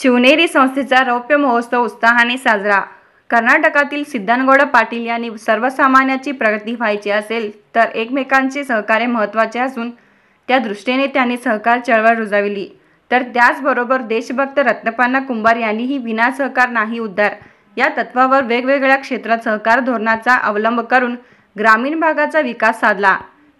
शिवनेरी संस्थेचा रौप्य महोत्सव उत्साहाने साजरा कर्नाटकातील सिद्धानगौड पाटील यांनी सर्वसामान्याची प्रगती व्हायची असेल तर एकमेकांचे सहकार्य महत्त्वाचे असून त्या दृष्टीने त्यांनी सहकार चळवळ रुजावली तर त्याचबरोबर देशभक्त रत्नपाना कुंभार यांनीही विना सहकार नाही उद्धार या तत्वावर वेगवेगळ्या क्षेत्रात सहकार धोरणाचा अवलंब करून ग्रामीण भागाचा विकास साधला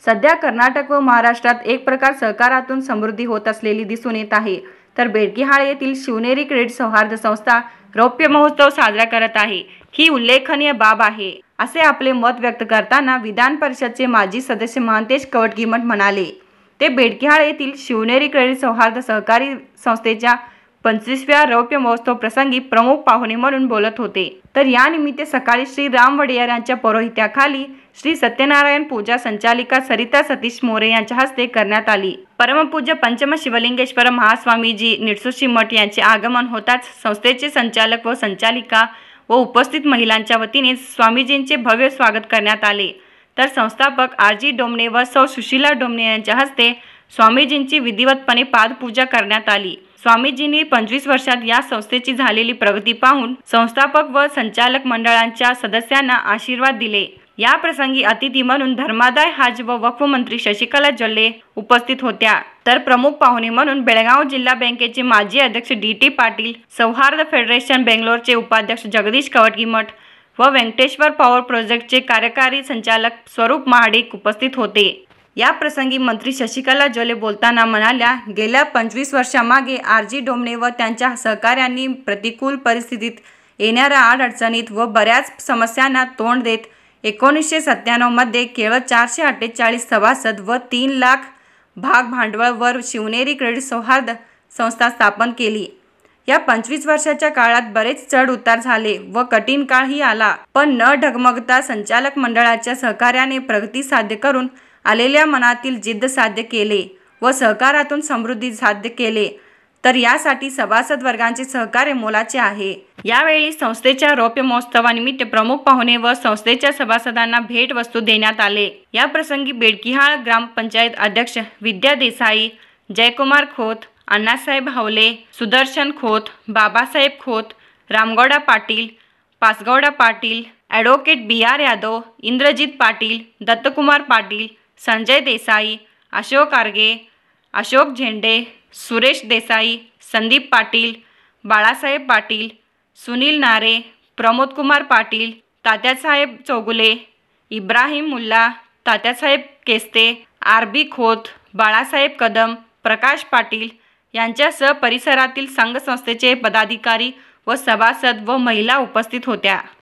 सध्या कर्नाटक व महाराष्ट्रात एक प्रकार सहकारातून समृद्धी होत असलेली दिसून येत आहे तर बेडकिहाळ येथील शिवनेरी क्रेडिट सौहार्द संस्था रौप्य महोत्सव साजरा करत आहे ही उल्लेखनीय बाब आहे असे आपले मत व्यक्त करताना विधान परिषदचे माजी सदस्य महंतेश कवटगिमठ म्हणाले ते बेडकीहाळ येथील शिवनेरी क्रेडिट सौहार्द सहकारी संस्थेच्या पंचवीसव्या रौप्य महोत्सव प्रसंगी प्रमुख पाहुणे म्हणून बोलत होते तर या सकाळी श्री राम वडेयर यांच्या पौरोहित्याखाली श्री सत्यनारायण पूजा संचालिका सरिता सतीश मोरे यांच्या हस्ते करण्यात आली परमपूज्य पंचम शिवलिंगेश्वर महास्वामीजी निडसुशी मठ यांचे आगमन होताच संस्थेचे संचालक व संचालिका व उपस्थित महिलांच्या वतीने स्वामीजींचे भव्य स्वागत करण्यात आले तर संस्थापक आर जी डोमणे व सौ सुशीला डोमणे यांच्या हस्ते स्वामीजींची विधिवतपणे पादपूजा करण्यात आली स्वामीजींनी पंचवीस वर्षात या संस्थेची झालेली प्रगती पाहून संस्थापक व संचालक मंडळांच्या सदस्यांना आशीर्वाद दिले या प्रसंगी अतिथी म्हणून धर्मादाय हाज व वक्फ मंत्री शशिकला जल्ले उपस्थित होत्या तर प्रमुख पाहुणे म्हणून बेळगाव जिल्हा बँकेचे माजी अध्यक्ष डी टी पाटील सौहार्द फेडरेशन बेंगलोरचे उपाध्यक्ष जगदीश कवटगीमठ व व्यंकटेश्वर पॉवर प्रोजेक्टचे कार्यकारी संचालक स्वरूप महाडिक उपस्थित होते या प्रसंगी मंत्री शशिकला जोले बोलताना म्हणाल्या गेल्या पंचवीस वर्षामागे आर जी डोमणे व त्यांच्या सहकाऱ्यांनी प्रतिकूल परिस्थितीत येणाऱ्या आड अडचणीत व बऱ्याच समस्यांना तोंड देत एकोणीसशे सत्त्याण्णवमध्ये केवळ चारशे अठ्ठेचाळीस सभासद व तीन लाख भाग वर शिवनेरी क्रेडिट सौहार्द संस्था स्थापन केली या पंचवीस वर्षाच्या काळात बरेच चढ उतार झाले व कठीण काळही आला पण न ढगमगता संचालक मंडळाच्या सहकार्याने प्रगती साध्य करून आलेल्या मनातील जिद्द साध्य केले व सहकारातून समृद्धी साध्य केले तर यासाठी सभासद वर्गांचे सहकार्य मोलाचे आहे यावेळी संस्थेच्या रौप्य महोत्सवानिमित्त प्रमुख पाहुणे व संस्थेच्या सभासदांना भेट वस्तू देण्यात आले या प्रसंगी बेडकिहाळ ग्रामपंचायत अध्यक्ष Vidya Desai Jaykumar Khot Annasaheb Havale Sudarshan Khot Babasaheb Khot Ramgouda Patil Pasgouda Patil advocate B R Yadav Indrajit Patil Dattakumar Patil Sanjay Desai Ashok Arge Ashok Zende Suresh Desai Sandeep Patil Balasaheb Patil Sunil Nare Pramodkumar Patil Tatyasaheb Chougule Ibrahim Mulla Tatyasaheb Keste R B Khot Balasaheb Kadam Prakash Patil यांच्यासह परिसरातील संघसंस्थेचे पदाधिकारी व सभासद व महिला उपस्थित होत्या